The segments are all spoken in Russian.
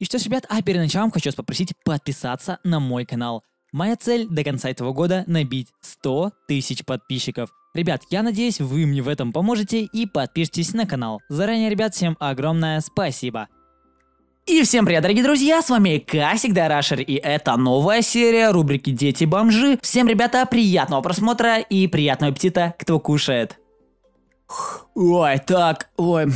И что ж, ребят, а перед началом хочу вас попросить подписаться на мой канал. Моя цель до конца этого года набить 100 тысяч подписчиков. Ребят, я надеюсь, вы мне в этом поможете и подпишитесь на канал. Заранее, ребят, всем огромное спасибо. И всем привет, дорогие друзья, с вами, как всегда, Рашер, и это новая серия рубрики «Дети-бомжи». Всем, ребята, приятного просмотра и приятного аппетита, кто кушает. Ой, так, ой,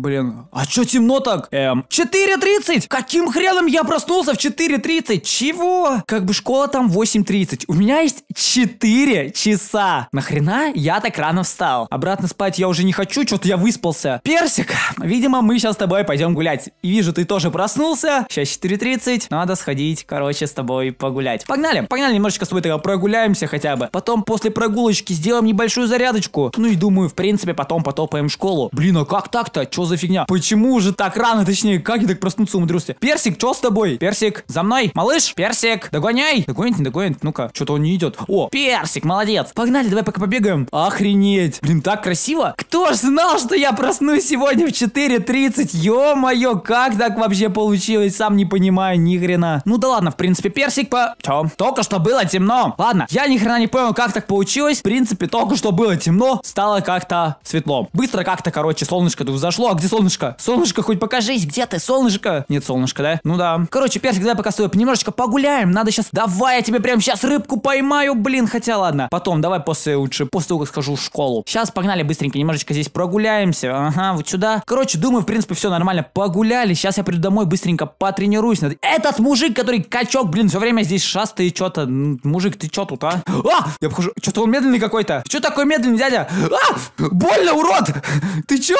Блин, а чё темно так? Эм, 4.30? Каким хреном я проснулся в 4.30? Чего? Как бы школа там 8.30. У меня есть 4 часа. Нахрена я так рано встал? Обратно спать я уже не хочу, что-то я выспался. Персик, видимо, мы сейчас с тобой пойдем гулять. И вижу, ты тоже проснулся. Сейчас 4.30. Надо сходить, короче, с тобой погулять. Погнали, погнали немножечко с тобой тогда прогуляемся хотя бы. Потом после прогулочки сделаем небольшую зарядочку. Ну и думаю, в принципе, потом потопаем в школу. Блин, а как так-то? Чё что за фигня? Почему же так рано, точнее, как я так проснуться умудрился? Персик, что с тобой? Персик, за мной, малыш, Персик, догоняй. Догонит, не догонит, ну-ка, что-то он не идет. О, Персик, молодец. Погнали, давай пока побегаем. Охренеть. Блин, так красиво. Кто ж знал, что я проснусь сегодня в 4.30? Ё-моё, как так вообще получилось? Сам не понимаю ни хрена. Ну да ладно, в принципе, Персик по... Чё? Только что было темно. Ладно, я ни хрена не понял, как так получилось. В принципе, только что было темно, стало как-то светло. Быстро как-то, короче, солнышко тут зашло где солнышко? Солнышко, хоть покажись, где ты, солнышко? Нет солнышко, да? Ну да. Короче, персик, давай пока с немножечко погуляем, надо сейчас... Давай, я тебе прям сейчас рыбку поймаю, блин, хотя ладно. Потом, давай после лучше, после того, как схожу в школу. Сейчас погнали быстренько, немножечко здесь прогуляемся, ага, вот сюда. Короче, думаю, в принципе, все нормально, погуляли. Сейчас я приду домой, быстренько потренируюсь. Этот мужик, который качок, блин, все время здесь шастает что-то. Мужик, ты что тут, а? А! Я похожу, что-то он медленный какой-то. Что такой медленный, дядя? А! Больно, урод! Ты чё?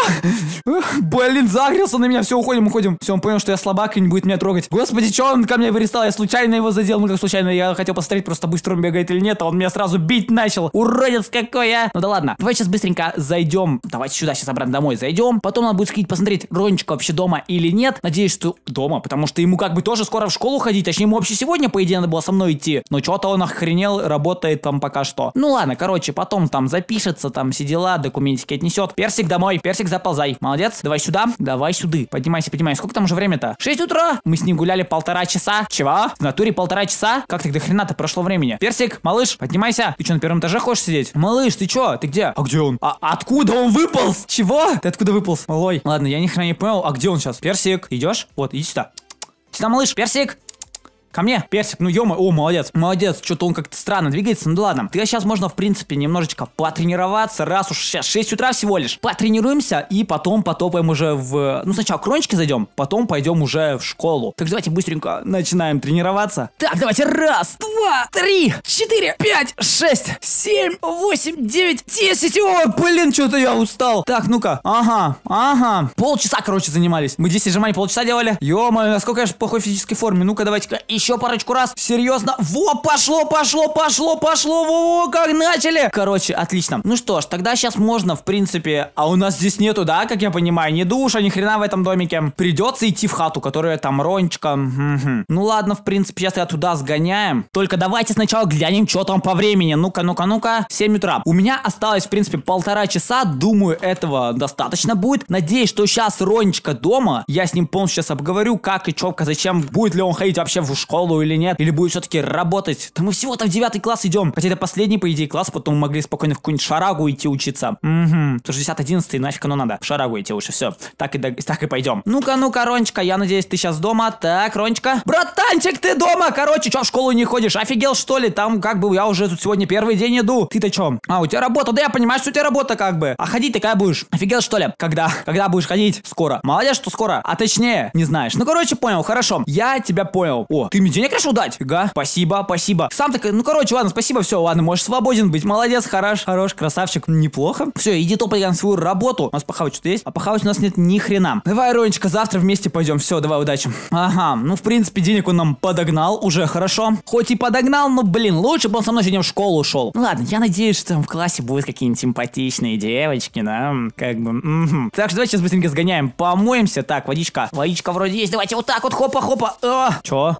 Блин, загрелся на меня, все, уходим, уходим. Все, он понял, что я слабак и не будет меня трогать. Господи, че он ко мне перестал? Я случайно его задел, ну как случайно, я хотел посмотреть, просто быстро он бегает или нет, а он меня сразу бить начал. Уродец какой я. А! Ну да ладно, давай сейчас быстренько зайдем. Давайте сюда сейчас обратно домой зайдем. Потом надо будет скидить посмотреть, Ронечка вообще дома или нет. Надеюсь, что дома, потому что ему как бы тоже скоро в школу ходить, точнее ему вообще сегодня, по идее, надо было со мной идти. Но что-то он охренел, работает там пока что. Ну ладно, короче, потом там запишется, там все дела, документики отнесет. Персик домой, персик заползай. Молодец молодец. Давай сюда, давай сюды, Поднимайся, поднимайся. Сколько там уже время-то? 6 утра. Мы с ним гуляли полтора часа. Чего? В натуре полтора часа? Как так до хрена-то прошло времени? Персик, малыш, поднимайся. Ты что, на первом этаже хочешь сидеть? Малыш, ты чё? Ты где? А где он? А откуда он выполз? Чего? Ты откуда выполз? Малой. Ладно, я ни хрена не понял. А где он сейчас? Персик, идешь? Вот, иди сюда. Сюда, малыш, персик. Ко мне. Персик, ну ё о, молодец. Молодец, что-то он как-то странно двигается, ну да ладно. ты сейчас можно, в принципе, немножечко потренироваться, раз уж сейчас 6 утра всего лишь. Потренируемся и потом потопаем уже в... Ну сначала к зайдем, потом пойдем уже в школу. Так давайте быстренько начинаем тренироваться. Так, давайте раз, два, три, четыре, пять, шесть, семь, восемь, девять, десять. О, блин, что-то я устал. Так, ну-ка, ага, ага. Полчаса, короче, занимались. Мы 10 сжиманий полчаса делали. Ё-моё, насколько я же в плохой физической форме. Ну-ка, давайте-ка и еще парочку раз. Серьезно. Во, пошло, пошло, пошло, пошло. Во, во, как начали. Короче, отлично. Ну что ж, тогда сейчас можно, в принципе. А у нас здесь нету, да, как я понимаю, ни душа, ни хрена в этом домике. Придется идти в хату, которая там Ронечка. Угу. Ну ладно, в принципе, сейчас я туда сгоняем. Только давайте сначала глянем, что там по времени. Ну-ка, ну-ка, ну-ка. 7 утра. У меня осталось, в принципе, полтора часа. Думаю, этого достаточно будет. Надеюсь, что сейчас Ронечка дома. Я с ним полностью сейчас обговорю, как и чопка, зачем будет ли он ходить вообще в школу школу или нет, или будет все-таки работать. Да мы всего то в девятый класс идем. Хотя это последний, по идее, класс, потом мы могли спокойно в какую-нибудь шарагу идти учиться. Угу. Тоже 10 11 нафиг оно надо. В шарагу идти лучше, все. Так и, так и пойдем. Ну-ка, ну-ка, Рончика, я надеюсь, ты сейчас дома. Так, Рончика. Братанчик, ты дома! Короче, чё в школу не ходишь? Офигел, что ли? Там как бы я уже тут сегодня первый день иду. Ты-то чё? А, у тебя работа. Да я понимаю, что у тебя работа как бы. А ходить такая будешь. Офигел, что ли? Когда? Когда будешь ходить? Скоро. Молодец, что скоро. А точнее, не знаешь. Ну, короче, понял, хорошо. Я тебя понял. О, ты мне денег решил дать? Фига, спасибо, спасибо. Сам так, ну короче, ладно, спасибо, все, ладно, можешь свободен быть, молодец, хорош, хорош, красавчик, неплохо. Все, иди топай на свою работу. У нас похавать что-то есть, а похавать у нас нет ни хрена. Давай, Ронечка, завтра вместе пойдем, все, давай, удачи. Ага, ну в принципе денег он нам подогнал, уже хорошо. Хоть и подогнал, но блин, лучше бы он со мной сегодня в школу ушел. Ну, ладно, я надеюсь, что там в классе будут какие-нибудь симпатичные девочки, да, как бы. Угу. Так что давайте сейчас быстренько сгоняем, помоемся. Так, водичка, водичка вроде есть, давайте вот так вот, хопа-хопа. А!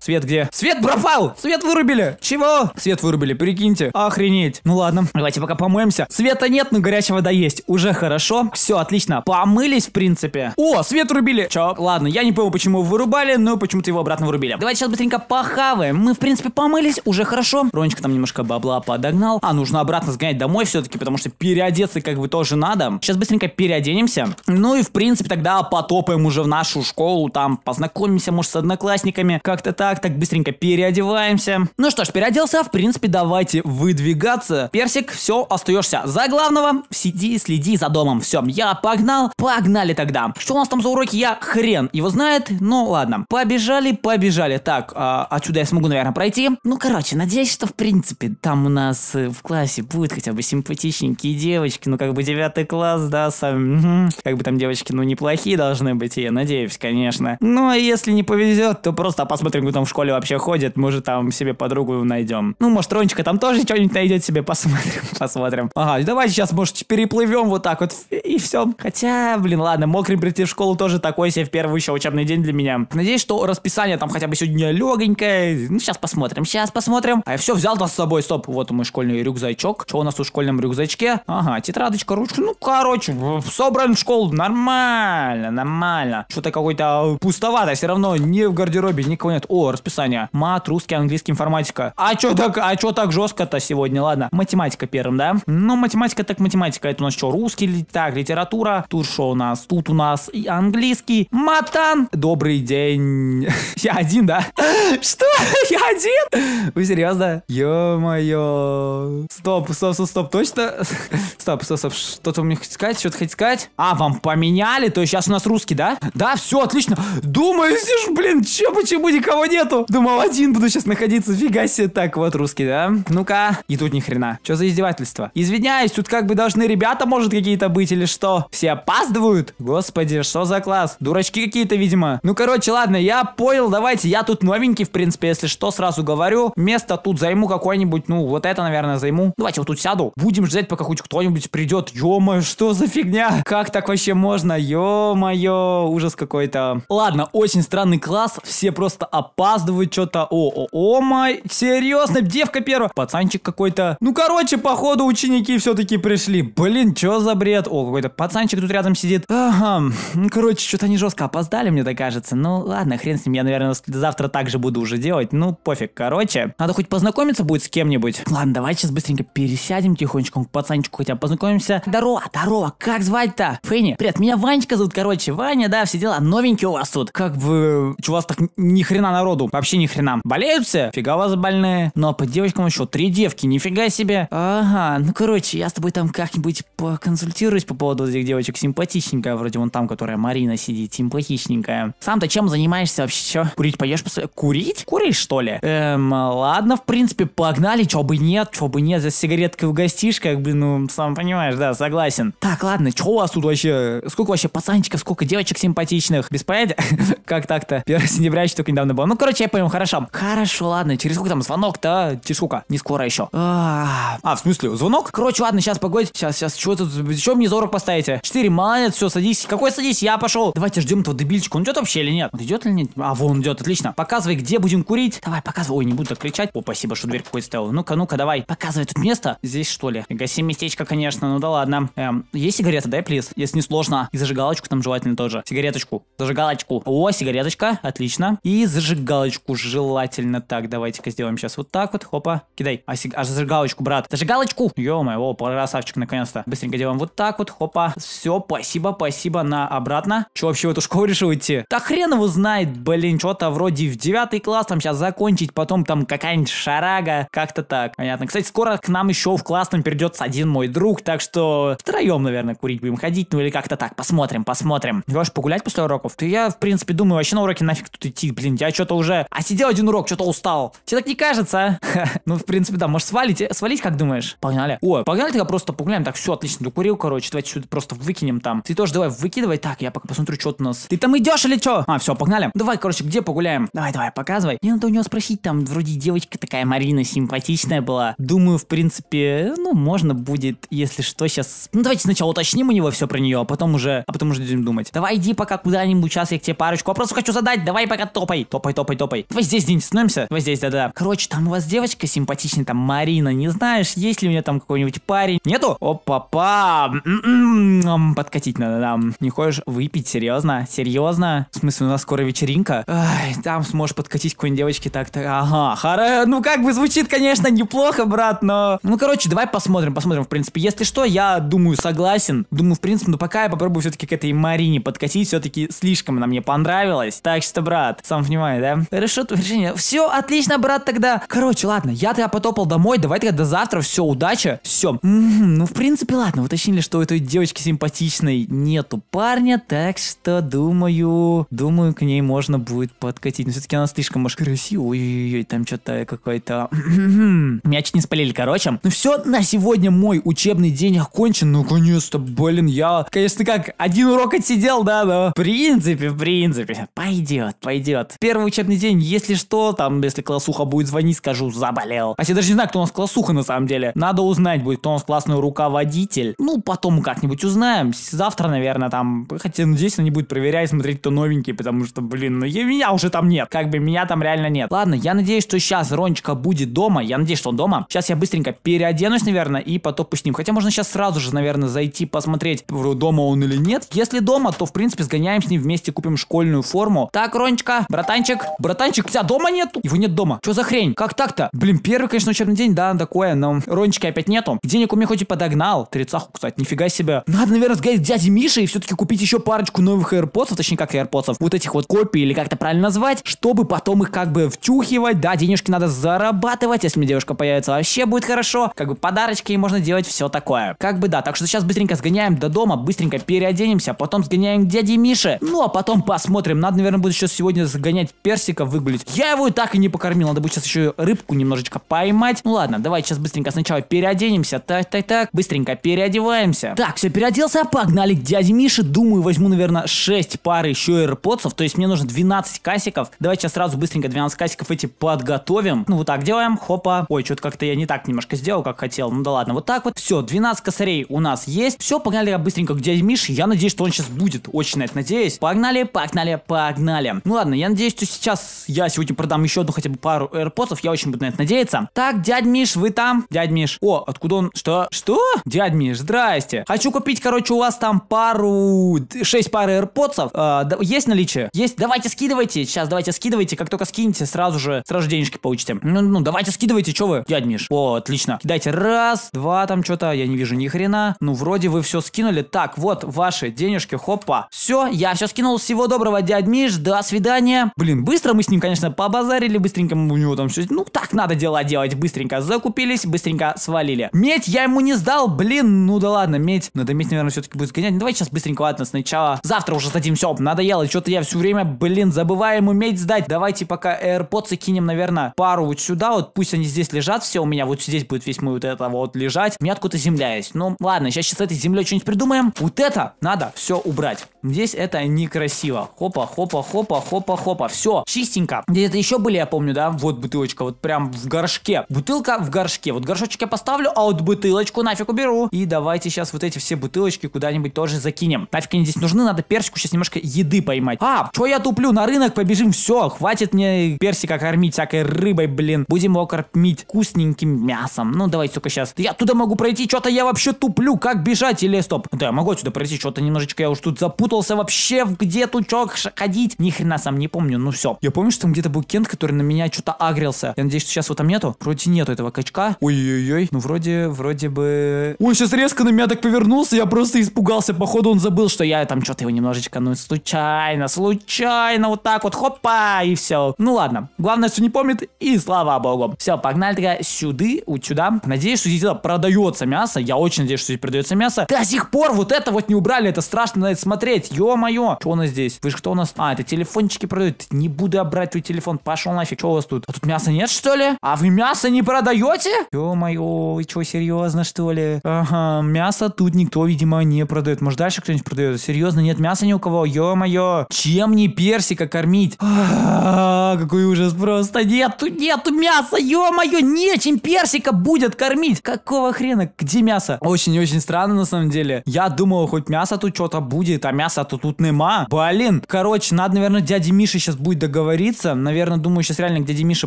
Свет, где где? Свет пропал! Свет вырубили! Чего? Свет вырубили, прикиньте. Охренеть. Ну ладно, давайте пока помоемся. Света нет, но горячая вода есть. Уже хорошо. Все, отлично. Помылись, в принципе. О, свет вырубили. Чё? Ладно, я не понял, почему вырубали, но почему-то его обратно вырубили. Давайте сейчас быстренько похаваем. Мы, в принципе, помылись. Уже хорошо. Ронечка там немножко бабла подогнал. А, нужно обратно сгонять домой все-таки, потому что переодеться как бы тоже надо. Сейчас быстренько переоденемся. Ну и, в принципе, тогда потопаем уже в нашу школу. Там познакомимся, может, с одноклассниками. Как-то так. Так быстренько переодеваемся. Ну что ж, переоделся, в принципе, давайте выдвигаться. Персик, все, остаешься за главного, сиди и следи за домом. Все, я погнал, погнали тогда. Что у нас там за уроки, я хрен его знает, ну ладно. Побежали, побежали. Так, а, отсюда я смогу, наверное, пройти. Ну, короче, надеюсь, что, в принципе, там у нас э, в классе будет хотя бы симпатичненькие девочки, ну, как бы девятый класс, да, сами. как бы там девочки, ну, неплохие должны быть, я надеюсь, конечно. Ну, а если не повезет, то просто посмотрим, как там в школе полю вообще ходит, мы же там себе подругу найдем. Ну, может, Ронечка там тоже что-нибудь найдет себе, посмотрим, посмотрим. Ага, давайте сейчас, может, переплывем вот так вот, и все. Хотя, блин, ладно, мокрый прийти в школу тоже такой себе в первый еще учебный день для меня. Надеюсь, что расписание там хотя бы сегодня легонькое. Ну, сейчас посмотрим, сейчас посмотрим. А я все взял-то с собой, стоп, вот мой школьный рюкзачок. Что у нас в школьном рюкзачке? Ага, тетрадочка, ручка, ну, короче, собран в школу, нормально, нормально. Что-то какой-то э, пустовато, все равно не в гардеробе, никого нет. О, расписание расписание. Мат, русский, английский, информатика. А чё так, а чё так жестко-то сегодня? Ладно, математика первым, да? Ну, математика так математика. Это у нас что, русский, так, литература. Тут что у нас? Тут у нас и английский. Матан! Добрый день. Я один, да? Что? Я один? Вы серьезно? Ё-моё. Стоп, стоп, стоп, стоп, точно? Стоп, стоп, стоп, что-то мне хотите сказать, что-то хотите сказать? А, вам поменяли, то есть сейчас у нас русский, да? Да, все, отлично. Думаю, сижу, блин, че, почему никого нету? Думал, один буду сейчас находиться. Фига себе. Так, вот русский, да? Ну-ка. И тут ни хрена. Что за издевательство? Извиняюсь, тут как бы должны ребята, может, какие-то быть или что? Все опаздывают? Господи, что за класс? Дурачки какие-то, видимо. Ну, короче, ладно, я понял, давайте. Я тут новенький, в принципе, если что, сразу говорю. Место тут займу какое-нибудь, ну, вот это, наверное, займу. Давайте вот тут сяду. Будем ждать, пока хоть кто-нибудь придет. Ё-моё, что за фигня? Как так вообще можно? Ё-моё, ужас какой-то. Ладно, очень странный класс. Все просто опаздывают показывают что-то. О, о, о, май. Серьезно, девка первая. Пацанчик какой-то. Ну, короче, походу ученики все-таки пришли. Блин, что за бред? О, какой-то пацанчик тут рядом сидит. Ага. Ну, короче, что-то они жестко опоздали, мне так кажется. Ну, ладно, хрен с ним. Я, наверное, завтра также буду уже делать. Ну, пофиг. Короче, надо хоть познакомиться будет с кем-нибудь. Ладно, давай сейчас быстренько пересядем тихонечко к пацанчику хотя бы познакомимся. Здорово, здорово. Как звать-то? Фенни. Привет, меня Ванечка зовут, короче. Ваня, да, все дела. Новенький у вас тут. Как бы... Чувак, так ни хрена народу вообще ни хрена. Болеют все? Фига вас больные. Ну а по девочкам еще три девки, нифига себе. Ага, ну короче, я с тобой там как-нибудь поконсультируюсь по поводу этих девочек. Симпатичненькая вроде вон там, которая Марина сидит, симпатичненькая. Сам-то чем занимаешься вообще? Чё? Курить поешь? после... Курить? Куришь что ли? Эм, ладно, в принципе, погнали, чё бы нет, чё бы нет, за сигареткой угостишь, как бы, ну, сам понимаешь, да, согласен. Так, ладно, чё у вас тут вообще? Сколько вообще пацанчиков, сколько девочек симпатичных? Без понятия? Как так-то? 1 сентября еще только недавно было. Ну, короче, я понял, хорошо. Хорошо, ладно, через сколько там звонок-то? А? Через сколько? Не скоро еще. А, в смысле, звонок? Короче, ладно, сейчас погодь. сейчас, сейчас, что тут, чем мне зорок поставите? Четыре, молодец, все, садись. Какой садись? Я пошел. Давайте ждем этого дебильчика. Он идет вообще или нет? Он идет или нет? А, вон он идет, отлично. Показывай, где будем курить. Давай, показывай. Ой, не буду так кричать. О, спасибо, что дверь какой стоял. Ну-ка, ну-ка, давай. Показывай тут место. Здесь что ли? Гасим местечко, конечно, ну да ладно. Эм, есть сигарета, дай, плиз, если не сложно. И зажигалочку там желательно тоже. Сигареточку. Зажигалочку. О, сигареточка, отлично. И зажигалочку зажигалочку желательно так. Давайте-ка сделаем сейчас вот так вот. Хопа, кидай. А, сиг... а зажигалочку, брат. Зажигалочку! Ё-моё, о, красавчик, наконец-то. Быстренько делаем вот так вот. Хопа. Все, спасибо, спасибо. На обратно. Че вообще в эту школу решил идти? Да хрен его знает, блин. Что-то вроде в девятый класс там сейчас закончить. Потом там какая-нибудь шарага. Как-то так. Понятно. Кстати, скоро к нам еще в класс там придется один мой друг. Так что втроем, наверное, курить будем ходить. Ну или как-то так. Посмотрим, посмотрим. Леш, погулять после уроков? Ты я, в принципе, думаю, вообще на уроке нафиг тут идти. Блин, я что-то уже а сидел один урок, что-то устал. Тебе так не кажется, а? Ну, в принципе, да, можешь свалить. Э, свалить, как думаешь? Погнали. О, погнали тогда просто погуляем. Так, все, отлично, докурил, короче. Давайте сюда просто выкинем там. Ты тоже давай выкидывай. Так, я пока посмотрю, что у нас. Ты там идешь или что? А, все, погнали. Ну, давай, короче, где погуляем? Давай, давай, показывай. Мне надо ну, у него спросить, там вроде девочка такая Марина симпатичная была. Думаю, в принципе, ну, можно будет, если что, сейчас... Ну, давайте сначала уточним у него все про нее, а потом уже... А потом уже будем думать. Давай иди пока куда-нибудь, сейчас я к тебе парочку вопросов хочу задать. Давай пока топай. Топай, топай, топай такой, здесь где-нибудь становимся, давай здесь, да-да. Короче, там у вас девочка симпатичная, там Марина, не знаешь, есть ли у меня там какой-нибудь парень? Нету? Опа-па, м-м-м, подкатить надо, да. Не хочешь выпить, серьезно? Серьезно? В смысле, у нас скоро вечеринка? Ай, там сможешь подкатить какой-нибудь девочке так-то, ага, хара, ну как бы звучит, конечно, неплохо, брат, но... Ну, короче, давай посмотрим, посмотрим, в принципе. Если что, я думаю, согласен. Думаю, в принципе, ну пока я попробую все-таки к этой Марине подкатить, все-таки слишком она мне понравилась. Так что, брат, сам понимаешь, да? решит решение. Все, отлично, брат, тогда. Короче, ладно, я тебя потопал домой, давай тогда до завтра, все, удачи, все. Ну, в принципе, ладно, уточнили, что у этой девочки симпатичной нету парня, так что, думаю, думаю, к ней можно будет подкатить. Но все-таки она слишком, может, красивая, ой-ой-ой, там что-то какой-то... Меня чуть не спалили, короче. Ну все, на сегодня мой учебный день окончен, наконец-то, блин, я, конечно, как один урок отсидел, да, но в принципе, в принципе, пойдет, пойдет. Первый учебный день день, если что, там, если классуха будет звонить, скажу, заболел. А я даже не знаю, кто у нас классуха на самом деле. Надо узнать будет, кто у нас классный руководитель. Ну, потом как-нибудь узнаем. Завтра, наверное, там, хотя, надеюсь, ну, она не будет проверять, смотреть, кто новенький, потому что, блин, ну, меня уже там нет. Как бы меня там реально нет. Ладно, я надеюсь, что сейчас Рончика будет дома. Я надеюсь, что он дома. Сейчас я быстренько переоденусь, наверное, и потопу с ним. Хотя можно сейчас сразу же, наверное, зайти посмотреть, дома он или нет. Если дома, то, в принципе, сгоняем с ним вместе, купим школьную форму. Так, Ронечка, братанчик, братан братанчик, у тебя дома нету? Его нет дома. Что за хрень? Как так-то? Блин, первый, конечно, учебный день, да, такое, но рончики опять нету. Денег у меня хоть и подогнал. Трицаху, кстати, нифига себе. Надо, наверное, сгонять дяди Миши и все-таки купить еще парочку новых AirPods, а точнее, как AirPods, вот этих вот копий, или как-то правильно назвать, чтобы потом их как бы втюхивать. Да, денежки надо зарабатывать, если мне девушка появится, вообще будет хорошо. Как бы подарочки и можно делать все такое. Как бы да, так что сейчас быстренько сгоняем до дома, быстренько переоденемся, потом сгоняем к дяде Мише. Ну, а потом посмотрим. Надо, наверное, будет еще сегодня сгонять персиков выгулить. Я его и так и не покормил, надо будет сейчас еще рыбку немножечко поймать. Ну ладно, давай сейчас быстренько сначала переоденемся, так-так-так, быстренько переодеваемся. Так, все, переоделся, погнали к дяде Мише, думаю, возьму, наверное, 6 пар еще AirPods, то есть мне нужно 12 касиков. Давайте сейчас сразу быстренько 12 касиков эти подготовим. Ну вот так делаем, хопа. Ой, что-то как-то я не так немножко сделал, как хотел, ну да ладно, вот так вот. Все, 12 косарей у нас есть, все, погнали я быстренько к дяде Мише, я надеюсь, что он сейчас будет, очень на это надеюсь. Погнали, погнали, погнали. Ну ладно, я надеюсь, что сейчас я сегодня продам еще одну хотя бы пару AirPods, я очень буду на это надеяться. Так, дядь Миш, вы там? Дядь Миш. О, откуда он? Что? Что? Дядь Миш, здрасте. Хочу купить, короче, у вас там пару... шесть пар AirPods. А, да, есть наличие? Есть. Давайте скидывайте. Сейчас, давайте скидывайте. Как только скинете, сразу же, сразу же денежки получите. Ну, ну давайте скидывайте, что вы, дядь Миш. О, отлично. Кидайте раз, два там что-то. Я не вижу ни хрена. Ну, вроде вы все скинули. Так, вот ваши денежки. Хопа. Все, я все скинул. Всего доброго, дядь Миш. До свидания. Блин, быстро мы с ним, конечно, побазарили быстренько, у него там все... Ну, так надо дела делать быстренько. Закупились, быстренько свалили. Медь я ему не сдал, блин, ну да ладно, медь. Надо ну, медь, наверное, все-таки будет гонять. Ну, давай сейчас быстренько, ладно, сначала. Завтра уже сдадим, все, надоело. Что-то я все время, блин, забываю ему медь сдать. Давайте пока AirPods кинем, наверное, пару вот сюда, вот пусть они здесь лежат все у меня, вот здесь будет весь мой вот это вот лежать. У меня откуда земля есть. Ну, ладно, сейчас, сейчас с этой землей что-нибудь придумаем. Вот это надо все убрать. Здесь это некрасиво. Хопа, хопа, хопа, хопа, хопа. Все, чистим бутылочника. Где-то еще были, я помню, да, вот бутылочка, вот прям в горшке. Бутылка в горшке. Вот горшочек я поставлю, а вот бутылочку нафиг уберу. И давайте сейчас вот эти все бутылочки куда-нибудь тоже закинем. Нафиг они здесь нужны, надо персику сейчас немножко еды поймать. А, что я туплю, на рынок побежим, все, хватит мне персика кормить всякой рыбой, блин. Будем его кормить вкусненьким мясом. Ну, давайте только сейчас. Я туда могу пройти, что-то я вообще туплю, как бежать или стоп. Да, я могу отсюда пройти, что-то немножечко я уж тут запутался вообще, где тут что ходить. Ни хрена сам не помню, ну все. Я помню, помню, что там где-то был Кент, который на меня что-то агрился. Я надеюсь, что сейчас его там нету. Вроде нету этого качка. Ой-ой-ой. Ну, вроде, вроде бы... Ой, сейчас резко на меня так повернулся, я просто испугался. Походу, он забыл, что я там что-то его немножечко, ну, случайно, случайно, вот так вот, хопа, и все. Ну, ладно. Главное, что не помнит, и слава богу. Все, погнали тогда сюды, вот сюда. Надеюсь, что здесь продается мясо. Я очень надеюсь, что здесь продается мясо. До сих пор вот это вот не убрали, это страшно на это смотреть. Ё-моё. Что у нас здесь? Вы же кто у нас? А, это телефончики продают. Не буду об брать твой телефон, пошел нафиг, что у вас тут? А тут мяса нет, что ли? А вы мясо не продаете? Ё-моё, вы что, серьезно, что ли? Ага, мясо тут никто, видимо, не продает. Может, дальше кто-нибудь продает? Серьезно, нет мяса ни у кого? Ё-моё, чем не персика кормить? А -а -а, какой ужас просто. Нету, нету мяса, ё-моё, нечем персика будет кормить. Какого хрена? Где мясо? Очень-очень странно, на самом деле. Я думал, хоть мясо тут что-то будет, а мясо тут тут нема. Блин, короче, надо, наверное, дяде Мише сейчас будет договориться курица. Наверное, думаю, сейчас реально к дяде Мише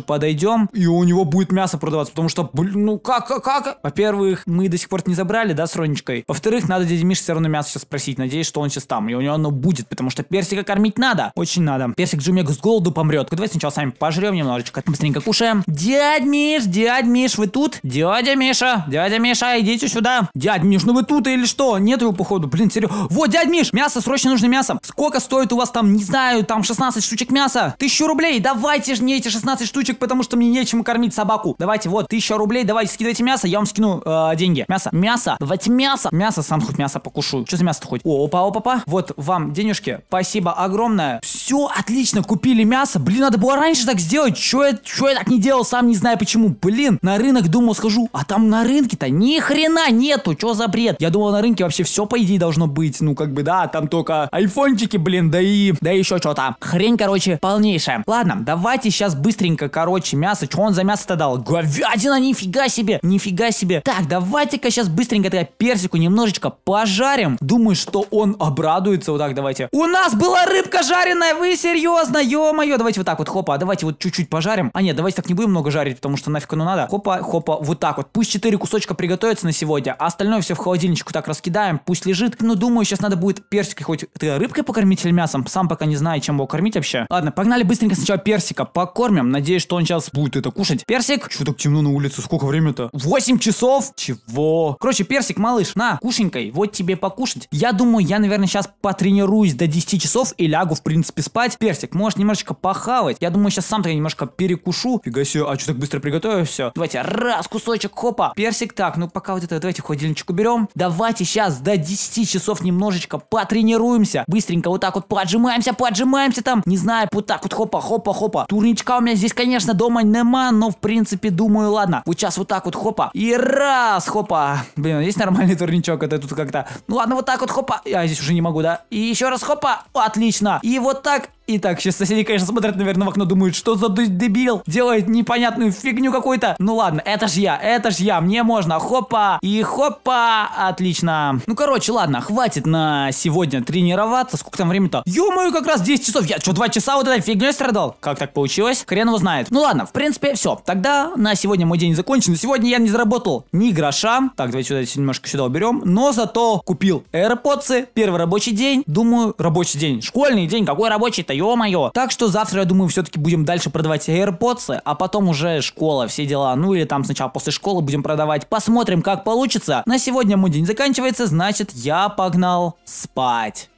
подойдем, и у него будет мясо продаваться, потому что, блин, ну как, как, как? Во-первых, мы до сих пор не забрали, да, с Ронечкой. Во-вторых, надо дяде Мише все равно мясо сейчас спросить. Надеюсь, что он сейчас там, и у него оно будет, потому что персика кормить надо. Очень надо. Персик же у с голоду помрет. Давай сначала сами пожрем немножечко, быстренько кушаем. Дядь Миш, дядь Миш, вы тут? Дядя Миша, дядя Миша, идите сюда. Дядь Миш, ну вы тут или что? Нет его, походу. Блин, серьезно. Вот, дядь Миш, мясо, срочно нужно мясо. Сколько стоит у вас там, не знаю, там 16 штучек мяса? Тысячу рублей, давайте же мне эти 16 штучек, потому что мне нечем кормить собаку. Давайте, вот, тысяча рублей, давайте, скидывайте мясо, я вам скину э, деньги. Мясо, мясо, давайте мясо. Мясо, сам хоть мясо покушу. Что за мясо хоть? опа, опа, опа. Вот вам денежки, спасибо огромное. Все, отлично, купили мясо. Блин, надо было раньше так сделать. Чё я, чё я так не делал, сам не знаю почему. Блин, на рынок думал, схожу, а там на рынке-то ни хрена нету, чё за бред? Я думал, на рынке вообще все по идее должно быть. Ну, как бы, да, там только айфончики, блин, да и, да еще что-то. Хрень, короче, полнейшая поиграем. Ладно, давайте сейчас быстренько, короче, мясо. Что он за мясо-то дал? Говядина, нифига себе, нифига себе. Так, давайте-ка сейчас быстренько тогда персику немножечко пожарим. Думаю, что он обрадуется. Вот так давайте. У нас была рыбка жареная, вы серьезно? Ё-моё, давайте вот так вот, хопа, давайте вот чуть-чуть пожарим. А нет, давайте так не будем много жарить, потому что нафиг оно надо. Хопа, хопа, вот так вот. Пусть 4 кусочка приготовятся на сегодня, а остальное все в холодильничку так раскидаем, пусть лежит. Ну, думаю, сейчас надо будет персики хоть э, рыбкой покормить или мясом. Сам пока не знаю, чем его кормить вообще. Ладно, погнали быстренько быстренько сначала персика покормим. Надеюсь, что он сейчас будет это кушать. Персик! Что так темно на улице? Сколько время-то? 8 часов? Чего? Короче, персик, малыш, на, кушенькой, вот тебе покушать. Я думаю, я, наверное, сейчас потренируюсь до 10 часов и лягу, в принципе, спать. Персик, можешь немножечко похавать. Я думаю, сейчас сам-то я немножко перекушу. Фига себе, а что так быстро приготовил все? Давайте, раз, кусочек, хопа. Персик, так, ну пока вот это, давайте холодильничек уберем. Давайте сейчас до 10 часов немножечко потренируемся. Быстренько вот так вот поджимаемся, поджимаемся там. Не знаю, вот так вот, хопа, хопа, хопа, хопа. Турничка у меня здесь, конечно, дома нема, но в принципе думаю, ладно. Вот сейчас вот так вот хопа. И раз, хопа. Блин, есть нормальный турничок, это тут как-то. Ну ладно, вот так вот хопа. Я здесь уже не могу, да? И еще раз хопа. Отлично. И вот так. И так, сейчас соседи, конечно, смотрят, наверное, в окно, думают, что за дебил делает непонятную фигню какую-то. Ну ладно, это ж я, это ж я, мне можно. Хопа и хопа, отлично. Ну, короче, ладно, хватит на сегодня тренироваться. Сколько там времени-то? Ё-моё, как раз 10 часов. Я что, 2 часа вот этой фигней страдал? Как так получилось? Хрен его знает. Ну ладно, в принципе, все. Тогда на сегодня мой день закончен. На сегодня я не заработал ни гроша. Так, давайте сюда, немножко сюда уберем. Но зато купил AirPods. Первый рабочий день. Думаю, рабочий день. Школьный день. Какой рабочий-то? ё-моё. Так что завтра, я думаю, все-таки будем дальше продавать AirPods, а потом уже школа, все дела. Ну или там сначала после школы будем продавать. Посмотрим, как получится. На сегодня мой день заканчивается, значит, я погнал спать.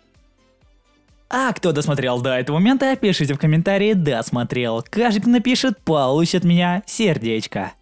А кто досмотрел до этого момента, пишите в комментарии «досмотрел». Каждый, напишет, получит меня сердечко.